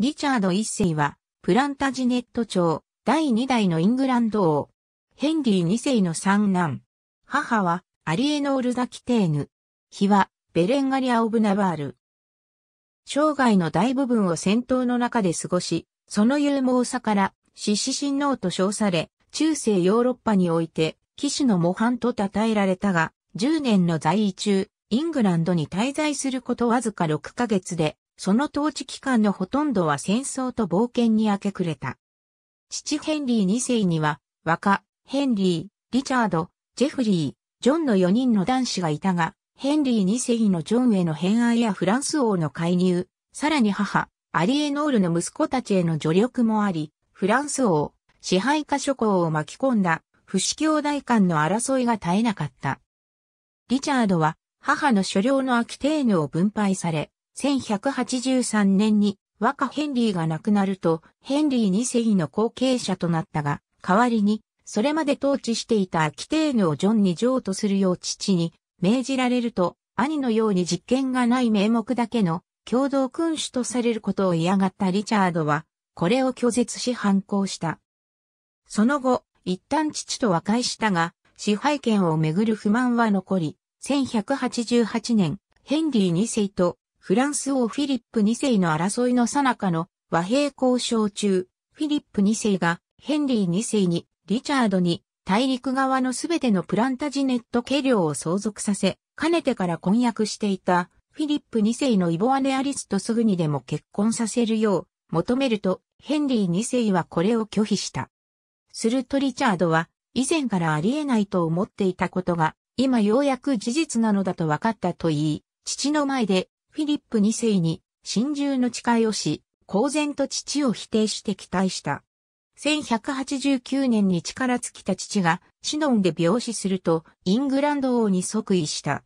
リチャード一世は、プランタジネット朝、第2代のイングランド王、ヘンリー二世の三男。母は、アリエノール・ザ・キテーヌ。日は、ベレンガリア・オブ・ナバール。生涯の大部分を戦闘の中で過ごし、その勇猛さから、獅子神王と称され、中世ヨーロッパにおいて、騎士の模範と称えられたが、10年の在位中、イングランドに滞在することわずか6ヶ月で、その統治期間のほとんどは戦争と冒険に明け暮れた。父ヘンリー2世には、若、ヘンリー、リチャード、ジェフリー、ジョンの4人の男子がいたが、ヘンリー2世のジョンへの偏愛やフランス王の介入、さらに母、アリエノールの息子たちへの助力もあり、フランス王、支配下諸侯を巻き込んだ、不死兄弟間の争いが絶えなかった。リチャードは、母の所領のアキテーヌを分配され、1183年に若ヘンリーが亡くなると、ヘンリー2世の後継者となったが、代わりに、それまで統治していたアキテーヌをジョンに譲渡するよう父に命じられると、兄のように実権がない名目だけの共同君主とされることを嫌がったリチャードは、これを拒絶し反抗した。その後、一旦父と和解したが、支配権をめぐる不満は残り、1188年、ヘンリー2世とフランス王フィリップ2世の争いの最中の和平交渉中、フィリップ2世がヘンリー2世にリチャードに大陸側のすべてのプランタジネット家領を相続させ、かねてから婚約していたフィリップ2世のイボアネアリスとすぐにでも結婚させるよう求めるとヘンリー2世はこれを拒否した。するとリチャードは以前からありえないと思っていたことが今ようやく事実なのだと分かったと言い、父の前でフィリップ2世に真珠の誓いをし、公然と父を否定して期待した。1189年に力尽きた父がシノンで病死するとイングランド王に即位した。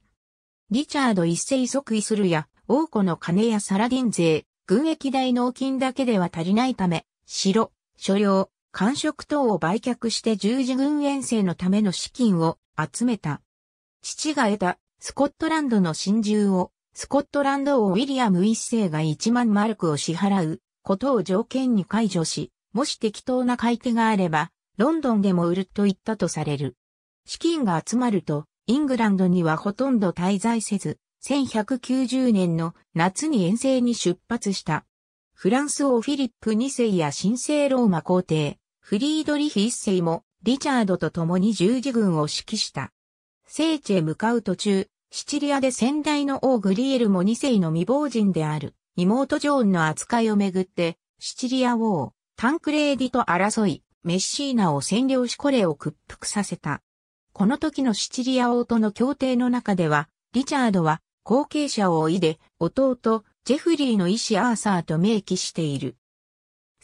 リチャード一世即位するや王庫の金やサラディン税、軍役代納金だけでは足りないため、城、所領、官職等を売却して十字軍遠征のための資金を集めた。父が得たスコットランドの真珠をスコットランド王ウィリアム一世が1万マルクを支払うことを条件に解除し、もし適当な買い手があれば、ロンドンでも売ると言ったとされる。資金が集まると、イングランドにはほとんど滞在せず、1190年の夏に遠征に出発した。フランス王フィリップ二世や神聖ローマ皇帝、フリードリヒ一世もリチャードと共に十字軍を指揮した。聖地へ向かう途中、シチリアで先代の王グリエルも2世の未亡人である妹ジョーンの扱いをめぐって、シチリア王、タンクレーディと争い、メッシーナを占領しこれを屈服させた。この時のシチリア王との協定の中では、リチャードは後継者を追いで、弟、ジェフリーの医師アーサーと明記している。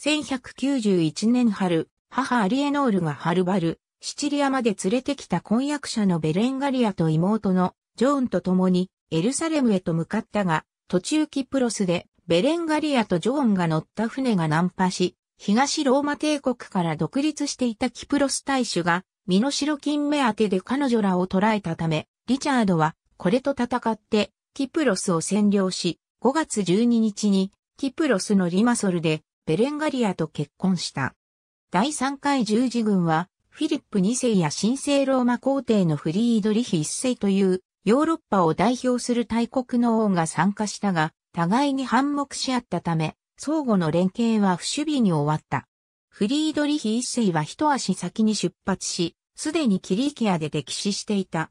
1191年春、母アリエノールがはるばる、シチリアまで連れてきた婚約者のベレンガリアと妹のジョーンと共にエルサレムへと向かったが、途中キプロスでベレンガリアとジョーンが乗った船が難破し、東ローマ帝国から独立していたキプロス大使が、身代金目当てで彼女らを捕らえたため、リチャードはこれと戦ってキプロスを占領し、5月12日にキプロスのリマソルでベレンガリアと結婚した。第3回十字軍はフィリップ2世や神聖ローマ皇帝のフリードリヒ1世というヨーロッパを代表する大国の王が参加したが、互いに反目し合ったため、相互の連携は不守備に終わった。フリードリヒ一世は一足先に出発し、すでにキリキアで敵視していた。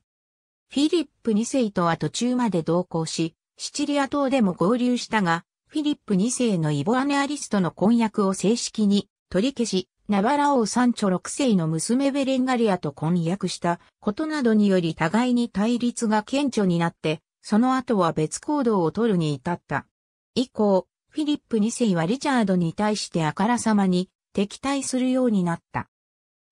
フィリップ二世とは途中まで同行し、シチリア島でも合流したが、フィリップ二世のイボアネアリストの婚約を正式に取り消し、ナバラ王三女六世の娘ベレンガリアと婚約したことなどにより互いに対立が顕著になって、その後は別行動を取るに至った。以降、フィリップ2世はリチャードに対してあからさまに敵対するようになった。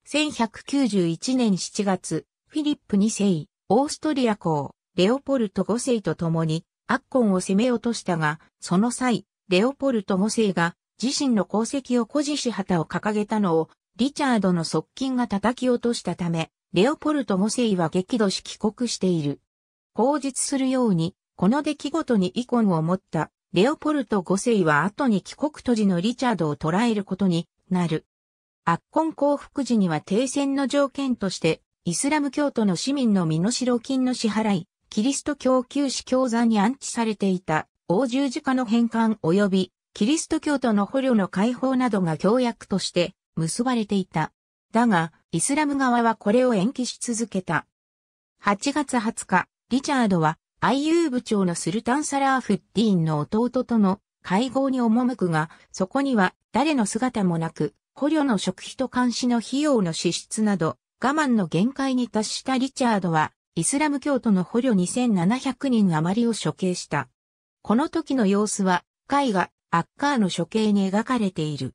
1191年7月、フィリップ2世、オーストリア公、レオポルト5世と共に、アッコンを攻め落としたが、その際、レオポルト5世が自身の功績を誇示し旗を掲げたのを、リチャードの側近が叩き落としたため、レオポルト5世は激怒し帰国している。口述するように、この出来事に遺恨を持ったレオポルト5世は後に帰国途時のリチャードを捕らえることになる。圧根降伏時には停戦の条件として、イスラム教徒の市民の身代金の支払い、キリスト教旧死教座に安置されていた、王十字架の返還及びキリスト教徒の捕虜の解放などが協約として結ばれていた。だが、イスラム側はこれを延期し続けた。8月20日、リチャードは IU 部長のスルタン・サラーフッディーンの弟との会合に赴くが、そこには誰の姿もなく、捕虜の食費と監視の費用の支出など、我慢の限界に達したリチャードは、イスラム教徒の捕虜2700人余りを処刑した。この時の様子は、絵画、アッカーの処刑に描かれている。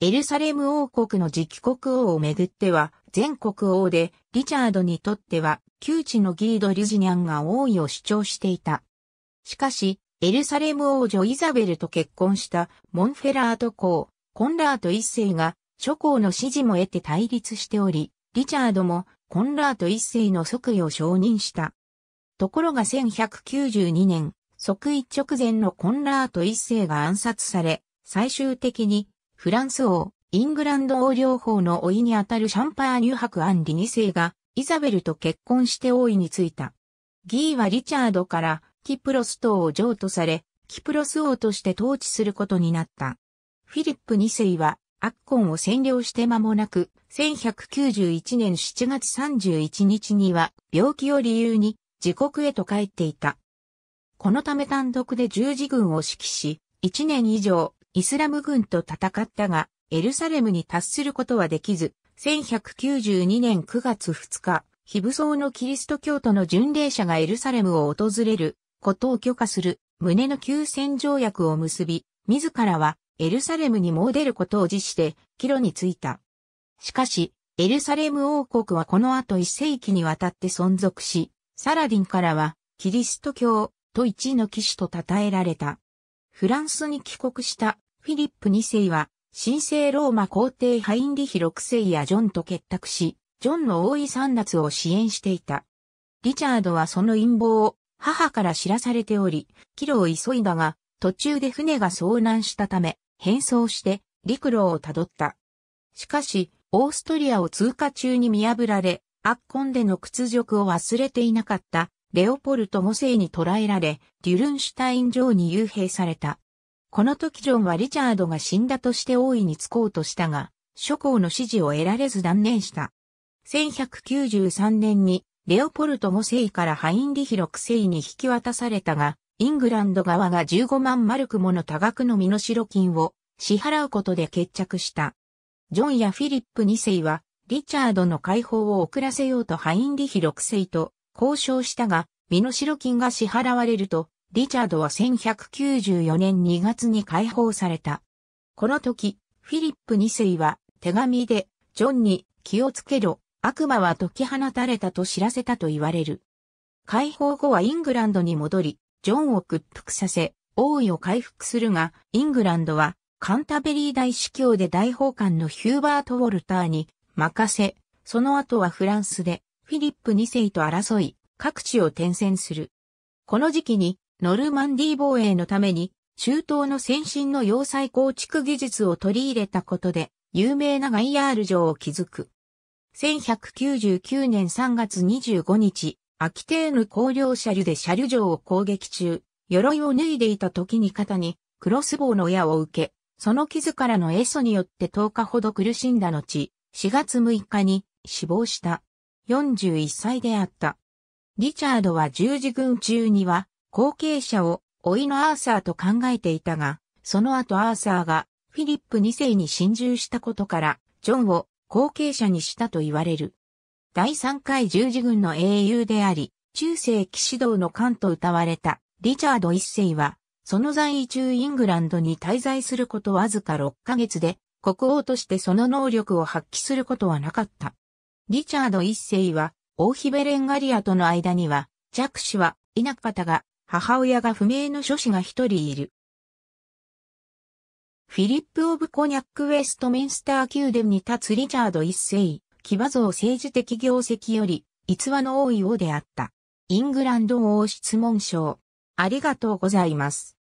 エルサレム王国の次期国王をめぐっては、全国王で、リチャードにとっては、旧知のギード・リジニャンが王位を主張していた。しかし、エルサレム王女イザベルと結婚したモンフェラート公、コンラート一世が諸公の支持も得て対立しており、リチャードもコンラート一世の即位を承認した。ところが1192年、即位直前のコンラート一世が暗殺され、最終的にフランス王、イングランド王両方の老いにあたるシャンパーニュクアンリ二世がイザベルと結婚して王位についた。ギーはリチャードからキプロス島を譲渡され、キプロス王として統治することになった。フィリップ二世はアッコンを占領して間もなく、1191年7月31日には病気を理由に自国へと帰っていた。このため単独で十字軍を指揮し、1年以上、イスラム軍と戦ったが、エルサレムに達することはできず、1192年9月2日、非武装のキリスト教徒の巡礼者がエルサレムを訪れることを許可する旨の休戦条約を結び、自らはエルサレムに詣出ることを辞して、帰路についた。しかし、エルサレム王国はこの後一世紀にわたって存続し、サラディンからは、キリスト教、と一の騎士と称えられた。フランスに帰国したフィリップ二世は、神聖ローマ皇帝ハインリヒ六世やジョンと結託し、ジョンの王位三奪を支援していた。リチャードはその陰謀を母から知らされており、帰路を急いだが、途中で船が遭難したため、変装して陸路をたどった。しかし、オーストリアを通過中に見破られ、圧根での屈辱を忘れていなかったレオポルト5世に捕らえられ、デュルンシュタイン城に幽閉された。この時ジョンはリチャードが死んだとして大いにつこうとしたが、諸侯の支持を得られず断念した。1193年に、レオポルト5世からハインリヒ6世に引き渡されたが、イングランド側が15万マルクもの多額の身代金を支払うことで決着した。ジョンやフィリップ2世は、リチャードの解放を遅らせようとハインリヒ6世と交渉したが、身代金が支払われると、リチャードは1194年2月に解放された。この時、フィリップ2世は手紙で、ジョンに気をつけろ、悪魔は解き放たれたと知らせたと言われる。解放後はイングランドに戻り、ジョンを屈服させ、王位を回復するが、イングランドはカンタベリー大司教で大法官のヒューバート・ウォルターに任せ、その後はフランスでフィリップ2世と争い、各地を転戦する。この時期に、ノルマンディー防衛のために、中東の先進の要塞構築技術を取り入れたことで、有名なガイアール城を築く。1199年3月25日、アキテーヌ工業車流で車流城を攻撃中、鎧を脱いでいた時に肩にクロスボウの矢を受け、その傷からのエソによって10日ほど苦しんだ後、4月6日に死亡した。41歳であった。リチャードは十字軍中には、後継者を、老いのアーサーと考えていたが、その後アーサーが、フィリップ2世に侵入したことから、ジョンを後継者にしたと言われる。第3回十字軍の英雄であり、中世騎士道の官と歌われたリチャード一世は、その在位中イングランドに滞在することわずか6ヶ月で、国王としてその能力を発揮することはなかった。リチャード一世は、王ヒベレンガリアとの間には、弱子は、いなかったが、母親が不明の諸子が一人いる。フィリップ・オブ・コニャック・ウェストミンスター宮殿に立つリチャード一世、騎馬像政治的業績より、逸話の多い王であった。イングランド王質問章。ありがとうございます。